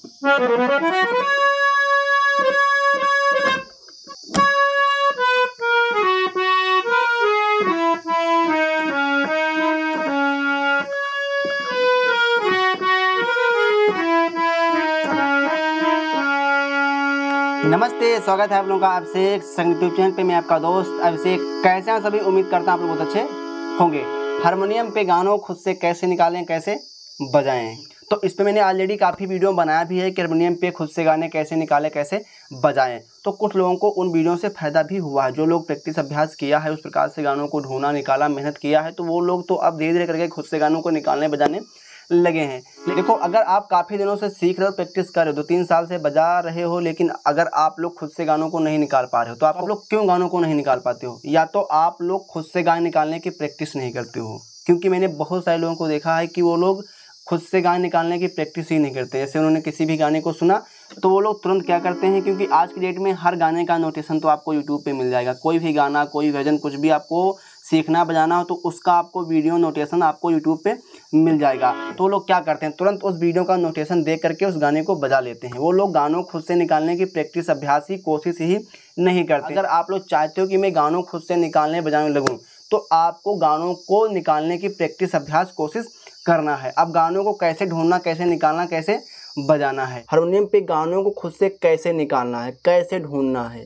नमस्ते स्वागत है आप लोगों का अभिषेक संग यूट्यूब चैनल पे मैं आपका दोस्त अभिषेक कैसे हैं सभी उम्मीद करता हूँ आप लोग बहुत अच्छे होंगे हारमोनियम पे गानों खुद से कैसे निकालें कैसे बजाएं तो इस पर मैंने ऑलरेडी काफ़ी वीडियो बनाया भी है कि हारमोनियम पे खुद से गाने कैसे निकालें कैसे बजाएं तो कुछ लोगों को उन वीडियो से फ़ायदा भी हुआ है जो लोग प्रैक्टिस अभ्यास किया है उस प्रकार से गानों को ढूंढा निकाला मेहनत किया है तो वो लोग तो अब धीरे धीरे करके खुद से गानों को निकालने बजाने लगे हैं देखो अगर आप काफ़ी दिनों से सीख रहे हो प्रैक्टिस कर रहे हो दो तीन साल से बजा रहे हो लेकिन अगर आप लोग खुद से गानों को नहीं निकाल पा रहे हो तो आप लोग क्यों गानों को नहीं निकाल पाते हो या तो आप लोग खुद से गाने निकालने की प्रैक्टिस नहीं करते हो क्योंकि मैंने बहुत सारे लोगों को देखा है कि वो लोग खुद से गाने निकालने की प्रैक्टिस ही नहीं करते जैसे उन्होंने किसी भी गाने को सुना तो वो लोग तुरंत क्या करते हैं क्योंकि आज की डेट में हर गाने का नोटेशन तो आपको यूट्यूब पे मिल जाएगा कोई भी गाना कोई भजन कुछ भी आपको सीखना बजाना हो तो उसका आपको वीडियो नोटेशन आपको यूट्यूब पर मिल जाएगा तो वो लोग क्या करते हैं तुरंत उस वीडियो का नोटेशन देख करके उस गाने को बजा लेते हैं वो लोग गानों खुद से निकालने की प्रैक्टिस अभ्यास ही कोशिश ही नहीं करते अगर आप लोग चाहते हो कि मैं गानों खुद से निकालने बजाने लगूँ तो आपको गानों को निकालने की प्रैक्टिस अभ्यास कोशिश करना है अब गानों को कैसे ढूंढना कैसे निकालना कैसे बजाना है हारमोनियम पे गानों को खुद से कैसे निकालना है कैसे ढूंढना है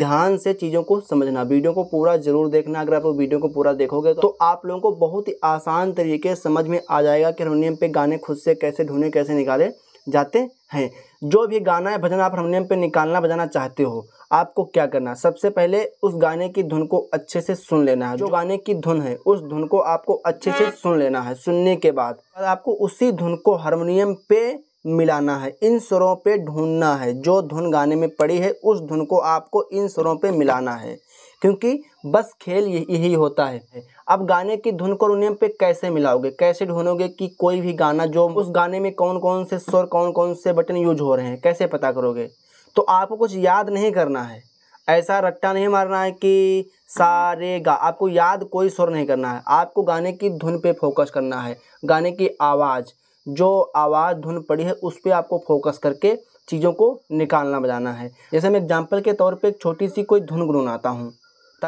ध्यान से चीज़ों को समझना वीडियो को पूरा जरूर देखना अगर आप लोग वीडियो को पूरा देखोगे तो आप लोगों को बहुत ही आसान तरीके समझ में आ जाएगा कि हारमोनियम पे गाने खुद से कैसे ढूंढे कैसे निकाले जाते हैं जो भी गाना या भजन आप हारमोनियम पे निकालना बजाना चाहते हो आपको क्या करना है सबसे पहले उस गाने की धुन को अच्छे से सुन लेना है जो गाने की धुन है उस धुन को आपको अच्छे से सुन लेना है सुनने के बाद आपको उसी धुन को हारमोनियम पे मिलाना है इन स्वरों पे ढूंढना है जो धुन गाने में पड़ी है उस धुन को आपको इन स्वरों पे मिलाना है क्योंकि बस खेल यही होता है अब गाने की धुन को उन्हें पे कैसे मिलाओगे कैसे ढूंढोगे कि कोई भी गाना जो उस गाने में कौन कौन से स्वर कौन कौन से बटन यूज हो रहे हैं कैसे पता करोगे तो आपको कुछ याद नहीं करना है ऐसा रट्टा नहीं मारना है कि सारे गा आपको याद कोई स्वर नहीं करना है आपको गाने की धुन पे फोकस करना है गाने की आवाज़ जो आवाज़ धुन पड़ी है उस पर आपको फोकस करके चीज़ों को निकालना बजाना है जैसे मैं एग्जाम्पल के तौर पे एक छोटी सी कोई धुन गुनगुनाता हूँ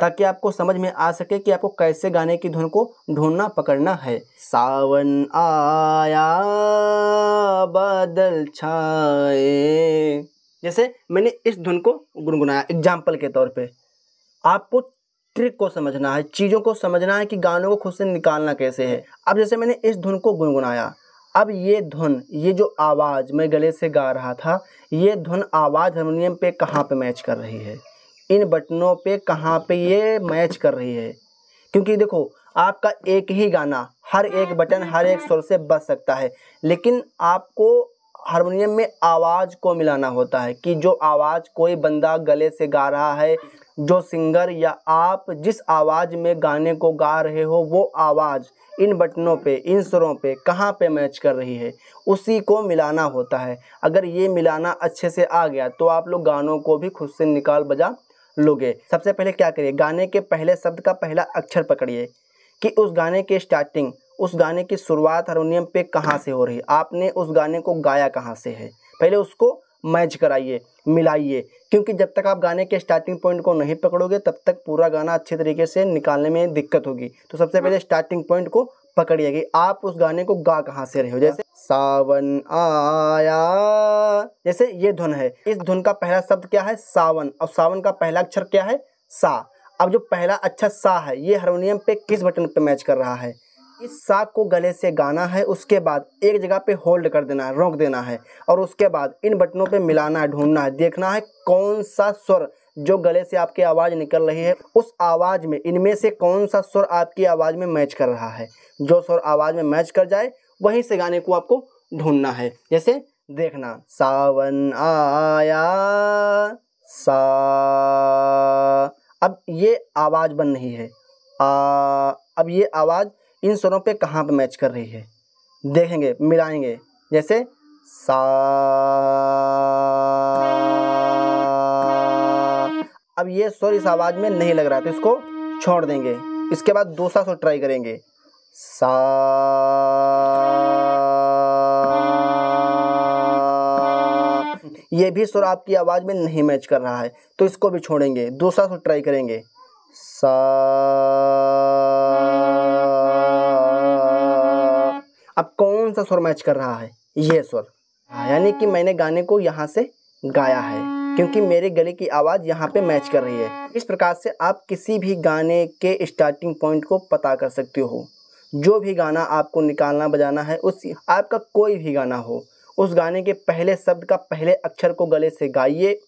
ताकि आपको समझ में आ सके कि आपको कैसे गाने की धुन को ढूंढना पकड़ना है सावन आया बादल छाए जैसे मैंने इस धुन को गुनगुनाया एग्जाम्पल के तौर पे आपको ट्रिक को समझना है चीज़ों को समझना है कि गानों को खुद से निकालना कैसे है अब जैसे मैंने इस धुन को गुनगुनाया अब ये धुन ये जो आवाज़ मैं गले से गा रहा था ये धुन आवाज़ हारमोनियम पे कहाँ पे मैच कर रही है इन बटनों पे कहाँ पे ये मैच कर रही है क्योंकि देखो आपका एक ही गाना हर एक हाँ, बटन तो हर एक सुर से बच सकता है लेकिन आपको हारमोनियम में आवाज़ को मिलाना होता है कि जो आवाज़ कोई बंदा गले से गा रहा है जो सिंगर या आप जिस आवाज़ में गाने को गा रहे हो वो आवाज़ इन बटनों पे इन सुरों पे कहाँ पे मैच कर रही है उसी को मिलाना होता है अगर ये मिलाना अच्छे से आ गया तो आप लोग गानों को भी खुद से निकाल बजा लोगे सबसे पहले क्या करिए गाने के पहले शब्द का पहला अक्षर पकड़िए कि उस गाने के स्टार्टिंग उस गाने की शुरुआत हारमोनियम पे कहाँ से हो रही है आपने उस गाने को गाया कहाँ से है पहले उसको मैच कराइए मिलाइए क्योंकि जब तक आप गाने के स्टार्टिंग पॉइंट को नहीं पकड़ोगे तब तक पूरा गाना अच्छे तरीके से निकालने में दिक्कत होगी तो सबसे पहले स्टार्टिंग पॉइंट को पकड़िए कि आप उस गाने को गा कहाँ से रहे हो जैसे सावन आया जैसे ये धुन है इस धुन का पहला शब्द क्या है सावन और सावन का पहला अक्षर क्या है सा अब जो पहला अच्छा सा है ये हारमोनियम पे किस बटन पे मैच कर रहा है इस सा को गले से गाना है उसके बाद एक जगह पे होल्ड कर देना है रोक देना है और उसके बाद इन बटनों पे मिलाना है ढूंढना है देखना है कौन सा स्वर जो गले से आपकी आवाज़ निकल रही है उस आवाज़ में इनमें से कौन सा स्वर आपकी आवाज़ में मैच कर रहा है जो स्वर आवाज़ में मैच कर जाए वहीं से गाने को आपको ढूंढना है जैसे देखना सावन आया सा अब ये आवाज़ बन रही है आ अब ये आवाज़ इन स्वरों पे कहाँ पे मैच कर रही है देखेंगे मिलाएंगे जैसे सा अब ये स्वर इस आवाज़ में नहीं लग रहा है तो इसको छोड़ देंगे इसके बाद दूसरा स्वर ट्राई करेंगे सा ये भी स्वर आपकी आवाज़ में नहीं मैच कर रहा है तो इसको भी छोड़ेंगे दूसरा स्वर ट्राई करेंगे सा अब कौन सा स्वर मैच कर रहा है ये स्वर यानी कि मैंने गाने को यहाँ से गाया है क्योंकि मेरे गले की आवाज़ यहाँ पे मैच कर रही है इस प्रकार से आप किसी भी गाने के स्टार्टिंग पॉइंट को पता कर सकते हो जो भी गाना आपको निकालना बजाना है उस आपका कोई भी गाना हो उस गाने के पहले शब्द का पहले अक्षर को गले से गाइए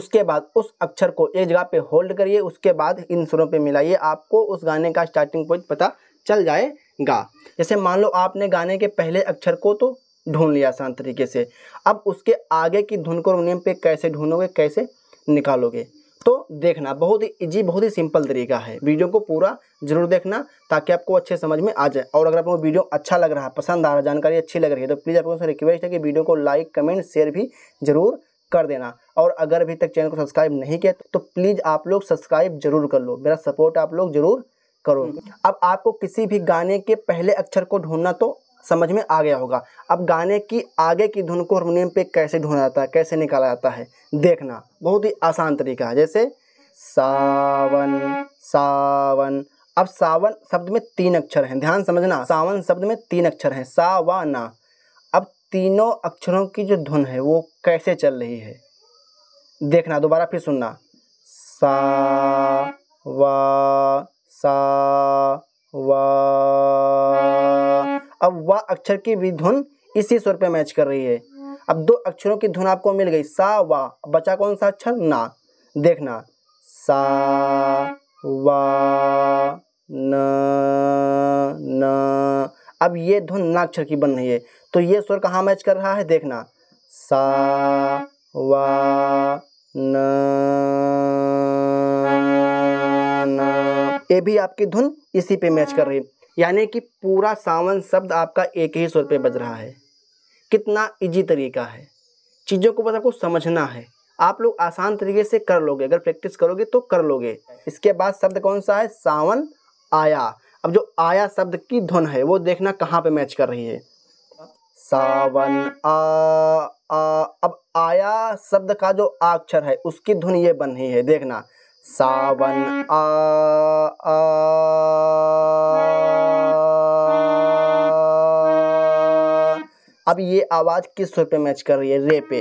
उसके बाद उस अक्षर को एक जगह पे होल्ड करिए उसके बाद इन सुरों पे मिलाइए आपको उस गाने का स्टार्टिंग पॉइंट पता चल जाएगा जैसे मान लो आपने गाने के पहले अक्षर को तो ढूंढ लिया आसान तरीके से अब उसके आगे की धुन को हारमोनियम पे कैसे ढूंढोगे कैसे निकालोगे तो देखना बहुत ही इजी बहुत ही सिंपल तरीका है वीडियो को पूरा जरूर देखना ताकि आपको अच्छे समझ में आ जाए और अगर आपको वीडियो अच्छा लग रहा है पसंद आ रहा है जानकारी अच्छी लग रही है तो प्लीज़ आपको से रिक्वेस्ट है कि वीडियो को लाइक कमेंट शेयर भी जरूर कर देना और अगर अभी तक चैनल को सब्सक्राइब नहीं किया तो प्लीज़ आप लोग सब्सक्राइब जरूर कर लो मेरा सपोर्ट आप लोग जरूर करो अब आपको किसी भी गाने के पहले अक्षर को ढूंढना तो समझ में आ गया होगा अब गाने की आगे की धुन को हारमोनियम पे कैसे ढूंढा जाता है कैसे निकाला जाता है देखना बहुत ही आसान तरीका है जैसे सावन सावन अब सावन शब्द में तीन अक्षर हैं ध्यान समझना सावन शब्द में तीन अक्षर हैं सावाना अब तीनों अक्षरों की जो धुन है वो कैसे चल रही है देखना दोबारा फिर सुनना सा वा सा वा व अक्षर की भी धुन इसी स्वर पे मैच कर रही है अब दो अक्षरों की धुन आपको मिल गई सा वा बचा कौन सा अक्षर ना देखना सा वा न न अब ये धुन ना अक्षर की बन रही है तो ये स्वर कहाँ मैच कर रहा है देखना सा वा न ये भी आपकी धुन इसी पे मैच कर रही है यानी कि पूरा सावन शब्द आपका एक ही सुर पे बज रहा है कितना इजी तरीका है चीज़ों को बस आपको समझना है आप लोग आसान तरीके से कर लोगे अगर प्रैक्टिस करोगे तो कर लोगे इसके बाद शब्द कौन सा है सावन आया अब जो आया शब्द की धुन है वो देखना कहाँ पे मैच कर रही है सावन आ, आ अब आया शब्द का जो अक्षर है उसकी धुन ये बन रही है देखना सावन आ, आ, अब ये आवाज किस स्वर पे मैच कर रही है रे पे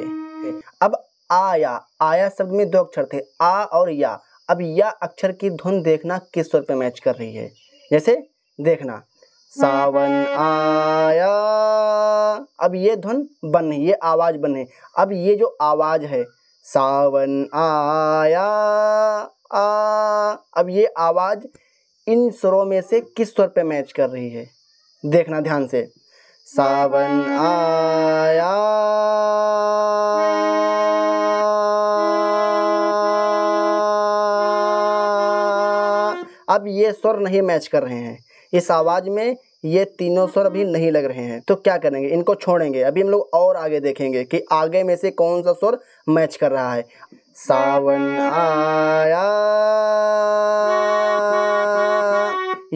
अब आया आया शब्द में दो अक्षर थे आ और या अब या अक्षर की धुन देखना किस स्वर पे मैच कर रही है जैसे देखना सावन आया अब ये धुन बन ये आवाज बने अब ये जो आवाज है सावन आया आ अब ये आवाज़ इन स्वरों में से किस स्वर पे मैच कर रही है देखना ध्यान से सावन आया अब ये स्वर नहीं मैच कर रहे हैं इस आवाज़ में ये तीनों स्वर अभी नहीं लग रहे हैं तो क्या करेंगे इनको छोड़ेंगे अभी हम लोग और आगे देखेंगे कि आगे में से कौन सा स्वर मैच कर रहा है सावन आया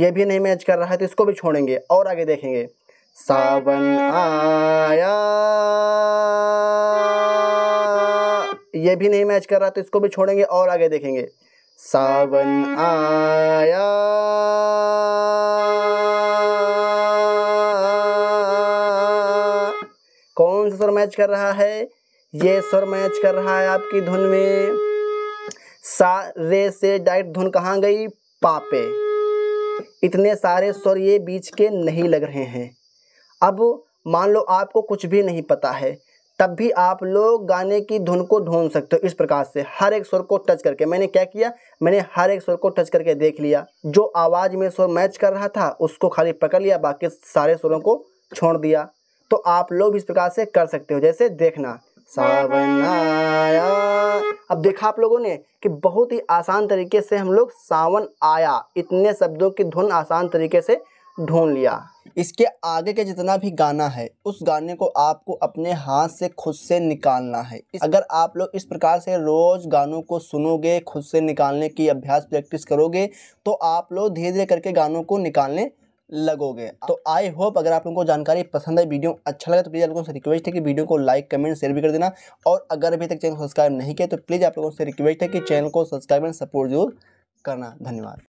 ये भी नहीं मैच कर रहा है तो इसको भी छोड़ेंगे और आगे देखेंगे सावन आया ये भी नहीं मैच कर रहा तो इसको भी छोड़ेंगे और आगे देखेंगे सावन आया मैच कर रहा है ये स्वर मैच कर रहा है आपकी धुन में सा रे से डायरेक्ट धुन कहाँ गई पापे इतने सारे स्वर ये बीच के नहीं लग रहे हैं अब मान लो आपको कुछ भी नहीं पता है तब भी आप लोग गाने की धुन को ढूंढ सकते हो इस प्रकार से हर एक स्वर को टच करके मैंने क्या किया मैंने हर एक स्वर को टच करके देख लिया जो आवाज़ में स्वर मैच कर रहा था उसको खाली पकड़ लिया बाकी सारे स्वरों को छोड़ दिया तो आप लोग इस प्रकार से कर सकते हो जैसे देखना सावन आया अब देखा आप लोगों ने कि बहुत ही आसान तरीके से हम लोग सावन आया इतने शब्दों की धुन आसान तरीके से ढूंढ लिया इसके आगे के जितना भी गाना है उस गाने को आपको अपने हाथ से खुद से निकालना है अगर आप लोग इस प्रकार से रोज गानों को सुनोगे खुद से निकालने की अभ्यास प्रैक्टिस करोगे तो आप लोग धीरे धीरे करके गानों को निकालने लगोगे तो आई होप अगर आप लोगों को जानकारी पसंद है वीडियो अच्छा लगा तो प्लीज़ आप लोगों से रिक्वेस्ट है कि वीडियो को लाइक कमेंट शेयर भी कर देना और अगर अभी तक चैनल सब्सक्राइब नहीं किया तो प्लीज़ आप लोगों से रिक्वेस्ट है कि चैनल को सब्सक्राइब एंड सपोर्ट जरूर करना धन्यवाद